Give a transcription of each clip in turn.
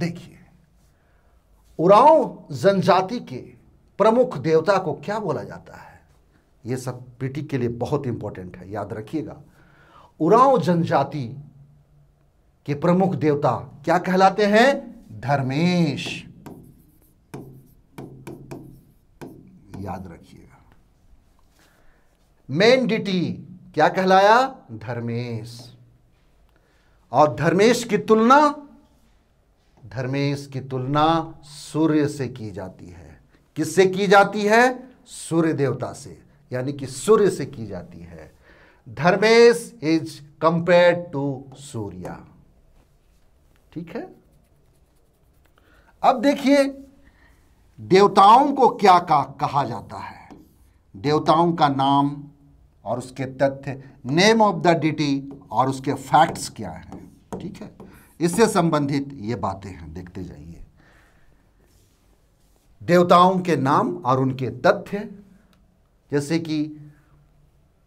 देखिए उरांव जनजाति के प्रमुख देवता को क्या बोला जाता है यह सब पीटी के लिए बहुत इंपॉर्टेंट है याद रखिएगा उरांव जनजाति के प्रमुख देवता क्या कहलाते हैं धर्मेश याद रखिएगा मेन डिटी क्या कहलाया धर्मेश और धर्मेश की तुलना धर्मेश की तुलना सूर्य से की जाती है किससे की जाती है सूर्य देवता से यानी कि सूर्य से की जाती है Dharmesh is compare to Surya ठीक है अब देखिए देवताओं को क्या का कहा जाता है देवताओं का नाम और उसके तथ्य नेम ऑफ द डिटी और उसके फैक्ट्स क्या हैं ठीक है इससे संबंधित ये बातें हैं देखते जाइए देवताओं के नाम और उनके तथ्य जैसे कि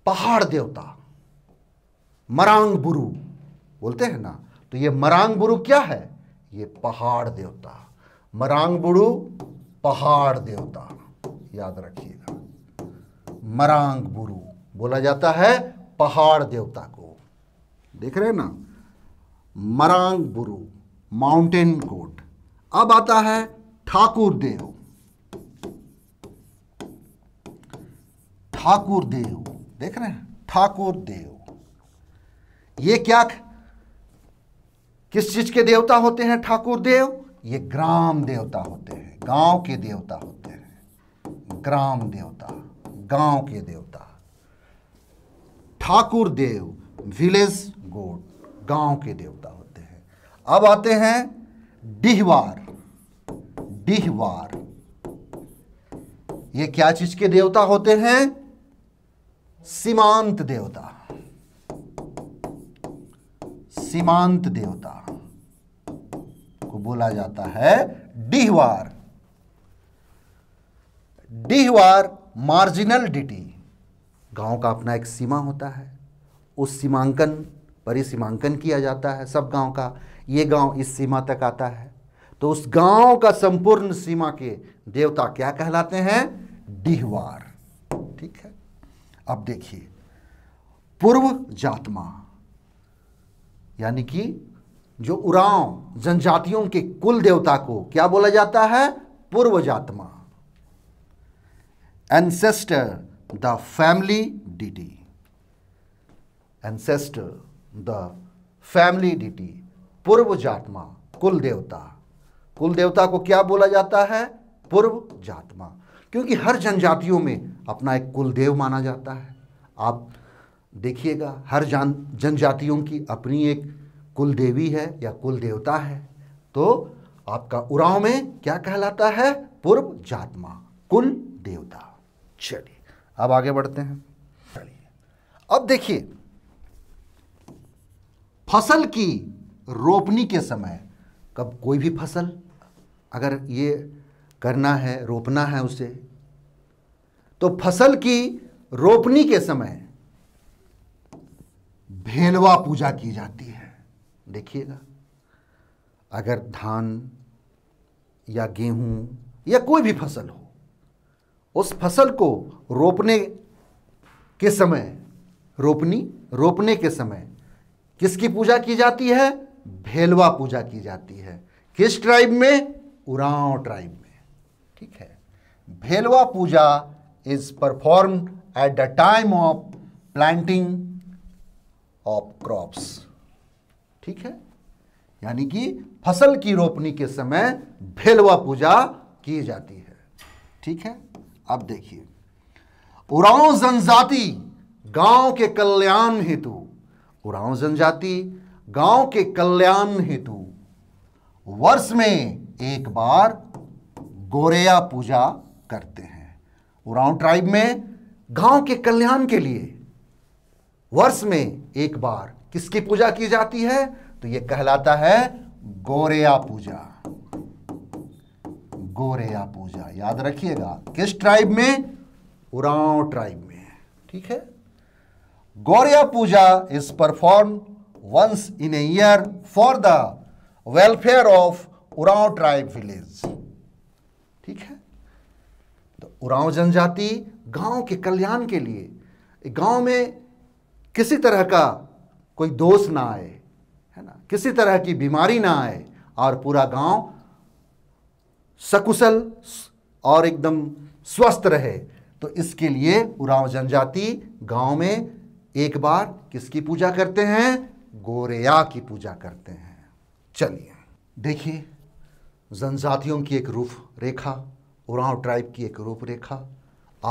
पहाड़ देवता मरांग बुरु बोलते हैं ना तो ये मरांग बुरु क्या है ये पहाड़ देवता मरांग बुरु पहाड़ देवता याद रखिएगा मरांग बुरु बोला जाता है पहाड़ देवता को देख रहे हैं ना मरांग बुरु माउंटेन कोट अब आता है ठाकुर देव ठाकुर देव देख रहे हैं ठाकुर देव ये क्या किस चीज के देवता होते हैं ठाकुर देव ये ग्राम देवता होते हैं गांव के देवता होते हैं ग्राम देवता गांव के देवता ठाकुर देव विलेज गोड गांव के देवता होते हैं अब आते हैं डिहवार डिहवार ये क्या चीज के देवता होते हैं सीमांत देवता सीमांत देवता को बोला जाता है डिहवार डिहवार मार्जिनल डिटी गांव का अपना एक सीमा होता है उस सीमांकन परिसीमांकन किया जाता है सब गांव का ये गांव इस सीमा तक आता है तो उस गांव का संपूर्ण सीमा के देवता क्या कहलाते हैं डिहवार ठीक है अब देखिए पूर्व जातमा यानी कि जो उरांव जनजातियों के कुल देवता को क्या बोला जाता है पूर्व जातमा ancestor the family deity ancestor the family deity पूर्व जात्मा कुल देवता कुल देवता को क्या बोला जाता है पूर्व जात्मा क्योंकि हर जनजातियों में अपना एक कुल देव माना जाता है आप देखिएगा हर जान जनजातियों की अपनी एक कुल देवी है या कुल देवता है तो आपका उराव में क्या कहलाता है पूर्व जात्मा कुल देवता चलिए अब आगे बढ़ते हैं चलिए अब देखिए फसल की रोपनी के समय कब कोई भी फसल अगर ये करना है रोपना है उसे तो फसल की रोपनी के समय भेलवा पूजा की जाती है देखिएगा अगर धान या गेहूं या कोई भी फसल हो उस फसल को रोपने के समय रोपनी रोपने के समय किसकी पूजा की जाती है भेलवा पूजा की जाती है किस ट्राइब में उरांव ट्राइब में ठीक है Bhelwa puja is perform at the time of planting of crops ठीक है यानी कि फसल की रोपनी के समय भेलवा पूजा की जाती है ठीक है अब देखिए उरांव जनजाति गांव के कल्याण हेतु उरांव जनजाति गांव के कल्याण हेतु वर्ष में एक बार गोरेया पूजा करते हैं उड़ाव ट्राइब में गांव के कल्याण के लिए वर्ष में एक बार किसकी पूजा की जाती है तो यह कहलाता है गोरेया पूजा गोरेया पूजा याद रखिएगा किस ट्राइब में उरांव ट्राइब में ठीक है Gorya Puja is performed once in a year for the welfare of tribe village ठीक है तो उराव जनजाति गांव के कल्याण के लिए गांव में किसी तरह का कोई दोष ना आए है ना किसी तरह की बीमारी ना आए और पूरा गांव सकुशल और एकदम स्वस्थ रहे तो इसके लिए उराव जनजाति गांव में एक बार किसकी पूजा करते हैं गोरेया की पूजा करते हैं चलिए देखिए जनजातियों की एक रूप रेखा उराव ट्राइब की एक रूप रेखा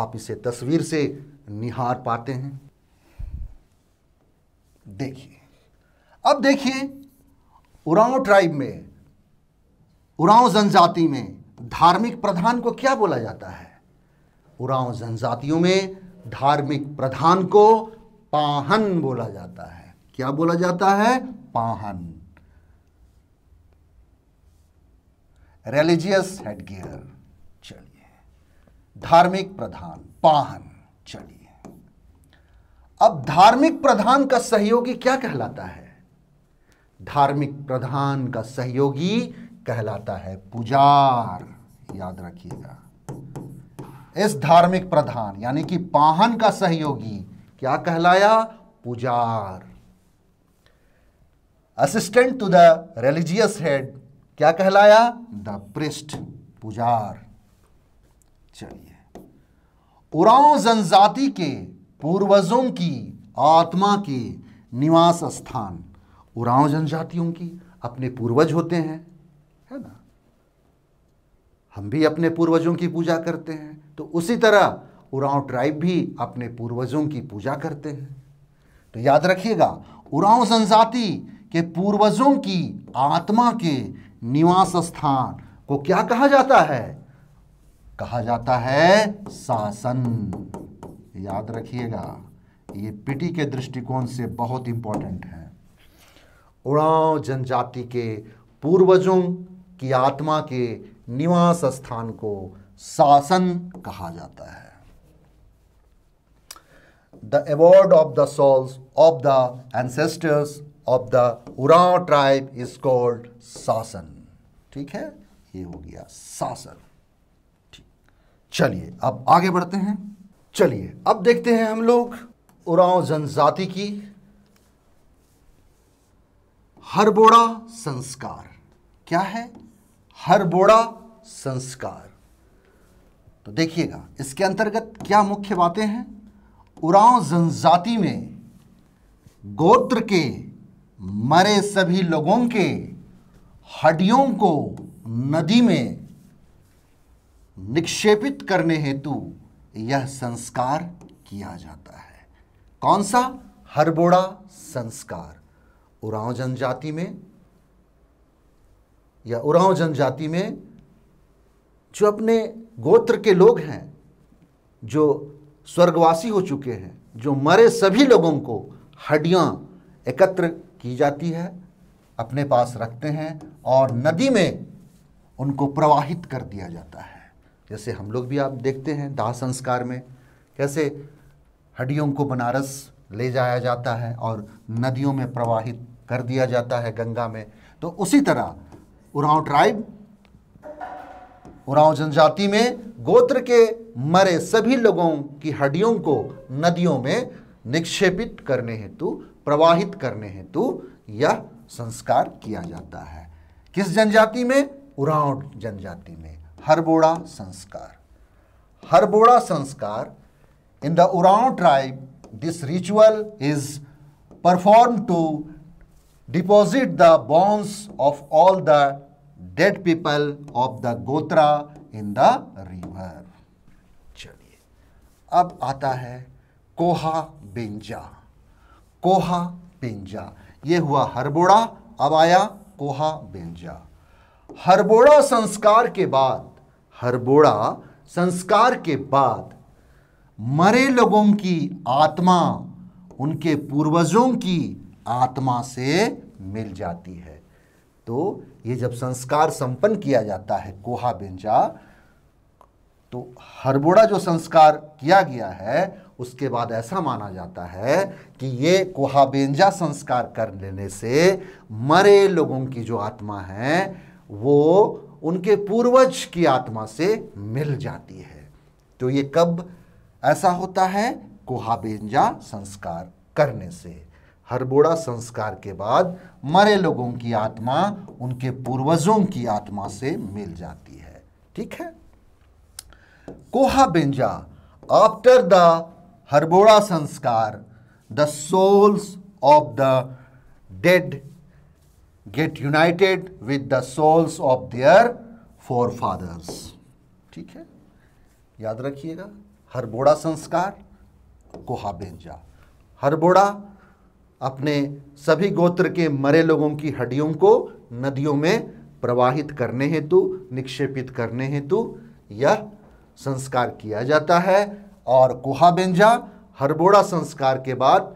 आप इसे तस्वीर से निहार पाते हैं देखिए अब देखिए उराव ट्राइब में उराव जनजाति में धार्मिक प्रधान को क्या बोला जाता है उराव जनजातियों में धार्मिक प्रधान को पाहन बोला जाता है क्या बोला जाता है पाहन रिलीजियस हेडगियर चलिए धार्मिक प्रधान पाहन चलिए अब धार्मिक प्रधान का सहयोगी क्या कहलाता है धार्मिक प्रधान का सहयोगी कहलाता है पुजार याद रखिएगा इस धार्मिक प्रधान यानी कि पाहन का सहयोगी क्या कहलाया पुजार assistant to the religious head क्या कहलाया द पृष्ठ पुजार चलिए उराव जनजाति के पूर्वजों की आत्मा के निवास स्थान उराव जनजातियों की अपने पूर्वज होते हैं है ना हम भी अपने पूर्वजों की पूजा करते हैं तो उसी तरह उरांव ट्राइब भी अपने पूर्वजों की पूजा करते हैं तो याद रखिएगा उरांव संजाति के पूर्वजों की आत्मा के निवास स्थान को क्या कहा जाता है कहा जाता है शासन याद रखिएगा ये पिटी के दृष्टिकोण से बहुत इंपॉर्टेंट है उड़ाव जनजाति के पूर्वजों की आत्मा के निवास स्थान को शासन कहा जाता है the award of the souls of the ancestors of the Urao tribe is called शासन ठीक है ये हो गया शासन ठीक चलिए अब आगे बढ़ते हैं चलिए अब देखते हैं हम लोग उराव जनजाति की हरबोड़ा संस्कार क्या है हरबोड़ा संस्कार तो देखिएगा इसके अंतर्गत क्या मुख्य बातें हैं उराव जनजाति में गोत्र के मरे सभी लोगों के हड्डियों को नदी में निक्षेपित करने हेतु यह संस्कार किया जाता है कौन सा हरबोड़ा संस्कार उराव जनजाति में या उराव जनजाति में जो अपने गोत्र के लोग हैं जो स्वर्गवासी हो चुके हैं जो मरे सभी लोगों को हड्डियाँ एकत्र की जाती है अपने पास रखते हैं और नदी में उनको प्रवाहित कर दिया जाता है जैसे हम लोग भी आप देखते हैं दाह संस्कार में कैसे हड्डियों को बनारस ले जाया जाता है और नदियों में प्रवाहित कर दिया जाता है गंगा में तो उसी तरह उरांव ट्राइब उरांव जनजाति में गोत्र के मरे सभी लोगों की हड्डियों को नदियों में निक्षेपित करने हेतु प्रवाहित करने हेतु यह संस्कार किया जाता है किस जनजाति में उरांव जनजाति में हरबोड़ा sanskar Harbora sanskar in the Oraon tribe this ritual is perform to deposit the bones of all the dead people of the gotra in the river चलिए अब आता है कोहा बिंजा कोहा बिंजा ये हुआ हरबोड़ा अब आया कोहा बेंजा हरबोड़ा संस्कार के बाद हरबोड़ा संस्कार के बाद मरे लोगों की आत्मा उनके पूर्वजों की आत्मा से मिल जाती है तो ये जब संस्कार संपन्न किया जाता है कोहा बेंजा तो हरबोड़ा जो संस्कार किया गया है उसके बाद ऐसा माना जाता है कि ये कोहाबेंजा संस्कार कर लेने से मरे लोगों की जो आत्मा है वो उनके पूर्वज की आत्मा से मिल जाती है तो ये कब ऐसा होता है कोहाबेंजा संस्कार करने से हरबोड़ा संस्कार के बाद मरे लोगों की आत्मा उनके पूर्वजों की आत्मा से मिल जाती है ठीक है कोहा बेंजा after the Harbora sanskar the souls of the dead get united with the souls of their forefathers ठीक है याद रखिएगा हरबोड़ा संस्कार कोहा बेंजा हरबोड़ा अपने सभी गोत्र के मरे लोगों की हड्डियों को नदियों में प्रवाहित करने हेतु निक्षेपित करने हेतु यह संस्कार किया जाता है और कुहाबेंजा बेंजा हरबोड़ा संस्कार के बाद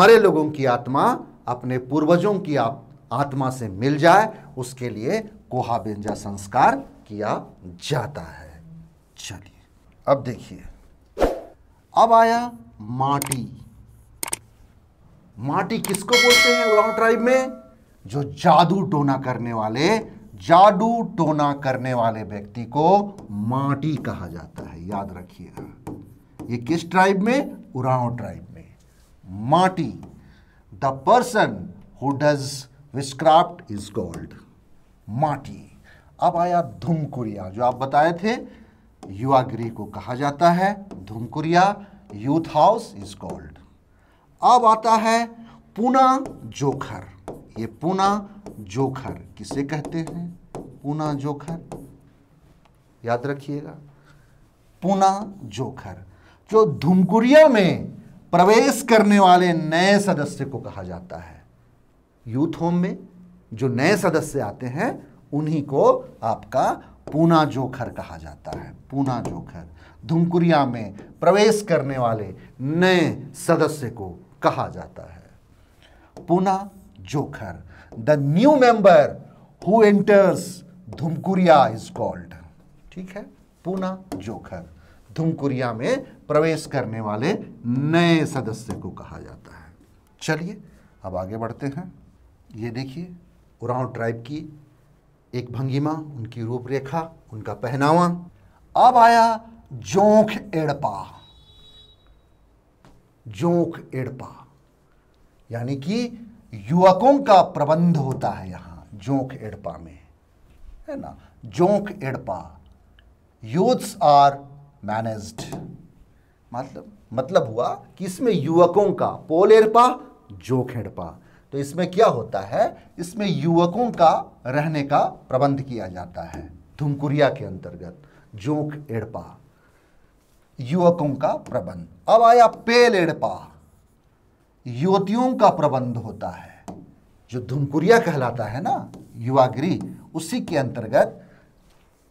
मरे लोगों की आत्मा अपने पूर्वजों की आत्मा से मिल जाए उसके लिए कोहा बेंजा संस्कार किया जाता है चलिए अब देखिए अब आया माटी माटी किसको बोलते हैं उराव ट्राइब में जो जादू टोना करने वाले जादू टोना करने वाले व्यक्ति को माटी कहा जाता है याद रखिएगा ये किस ट्राइब में उराव ट्राइब में Mati the person who does witchcraft is called Mati अब आया धुमकुरिया जो आप बताए थे युवागिरी को कहा जाता है Dhumkuria youth house is called अब आता है पूना जोखर ये पुना जोखर किसे कहते हैं पूना जोखर याद रखिएगा पूना जोखर जो धुमकुरिया में प्रवेश करने वाले नए सदस्य को कहा जाता है यूथ होम में जो नए सदस्य आते हैं उन्हीं को आपका पूना जोखर कहा जाता है पूना जोखर धुमकुरिया में प्रवेश करने वाले नए सदस्य को कहा जाता है Puna Jokhar the new member who enters Dhumkuria is called ठीक है पूना जोखर धुमकुरिया में प्रवेश करने वाले नए सदस्य को कहा जाता है चलिए अब आगे बढ़ते हैं ये देखिए उराव ट्राइब की एक भंगिमा उनकी रूपरेखा उनका पहनावा अब आया जोंख एड़पा जोंक एड़पा यानी कि युवकों का प्रबंध होता है यहाँ जोंक एड़पा में है ना जोंक एड़पा यूथ्स आर मैनेज्ड मतलब मतलब हुआ कि इसमें युवकों का पोल एड़पा जोंक एड़पा तो इसमें क्या होता है इसमें युवकों का रहने का प्रबंध किया जाता है धुमकुरिया के अंतर्गत जोंक एड़पा युवकों का प्रबंध अब आया पेलेड़पा युवतियों का प्रबंध होता है जो धुमकुरिया कहलाता है ना युवागिरी उसी के अंतर्गत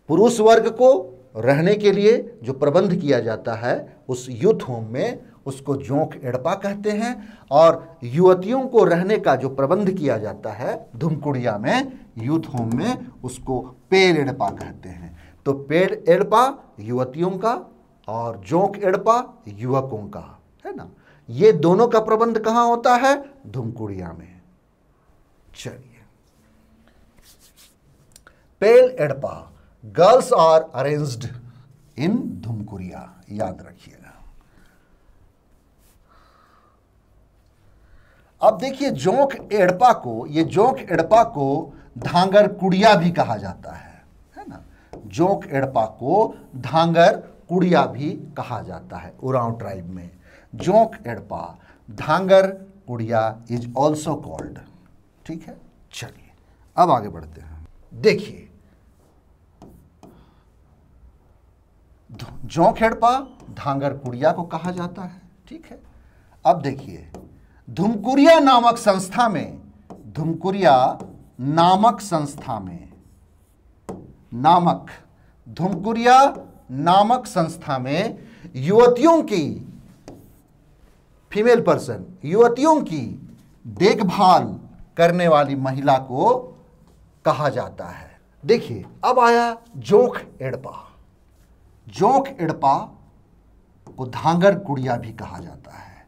पुरुष वर्ग को रहने के लिए जो प्रबंध किया जाता है उस यूथ होम में उसको जोंक एड़पा कहते हैं और युवतियों को रहने का जो प्रबंध किया जाता है धुमकुड़िया में यूथ होम में उसको पेड़ एड़पा कहते हैं तो पेड़ एड़पा युवतियों का और जोंक एड़पा युवकों का है ना ये दोनों का प्रबंध कहां होता है धुमकुड़िया में चलिए Pel Erpa girls are arranged in Dhumkuria याद रखिएगा अब देखिए जोंक एड़पा को ये जोंक एड़पा को धांगर कुड़िया भी कहा जाता है है ना जोंक एड़पा को धांगर कुड़िया भी कहा जाता है उराव ट्राइब में जोंक एड़पा धांगर कुड़िया इज ऑल्सो कॉल्ड ठीक है चलिए अब आगे बढ़ते हैं देखिए एडपा धांगर कुड़िया को कहा जाता है ठीक है अब देखिए धुमकुरिया नामक संस्था में धुमकुरिया नामक संस्था में नामक धुमकुरिया नामक संस्था में युवतियों की फीमेल पर्सन युवतियों की देखभाल करने वाली महिला को कहा जाता है देखिए अब आया जोक एड़पा जोंक एड़पा को धांगर कुड़िया भी कहा जाता है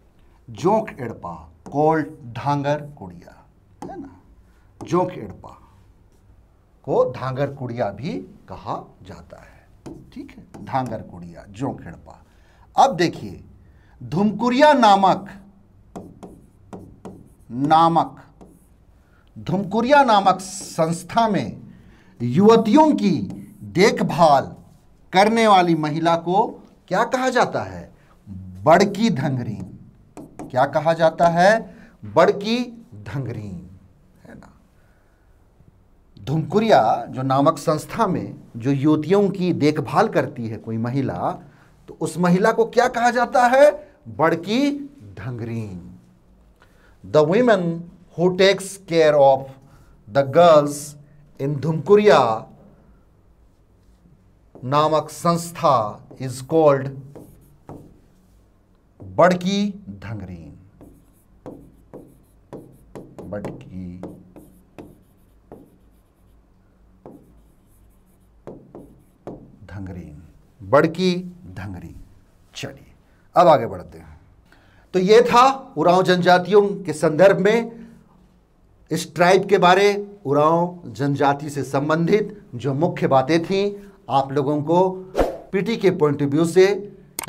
जोंक एड़पा कोल्ड धांगर कुड़िया है ना जोंक एड़पा को धांगर कुड़िया भी कहा जाता है ठीक है जो खिड़पा अब देखिए धुमकुरिया नामक नामक धुमकुरिया नामक संस्था में युवतियों की देखभाल करने वाली महिला को क्या कहा जाता है बड़की धंगरीन क्या कहा जाता है बड़की धंगरीन है ना धुमकुरिया जो नामक संस्था में जो युवतियों की देखभाल करती है कोई महिला तो उस महिला को क्या कहा जाता है Badki Dhangrin the women who takes care of the girls in Dhumkuria नामक संस्था इज कॉल्ड बड़की धंगरीन बड़की धंगरी बड़की धंगरी चलिए अब आगे बढ़ते हैं तो ये था उरांव जनजातियों के संदर्भ में इस ट्राइब के बारे उरांव जनजाति से संबंधित जो मुख्य बातें थीं आप लोगों को पीटी के पॉइंट ऑफ व्यू से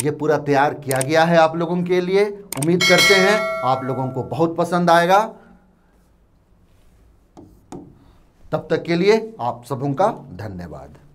ये पूरा तैयार किया गया है आप लोगों के लिए उम्मीद करते हैं आप लोगों को बहुत पसंद आएगा तब तक के लिए आप सबों का धन्यवाद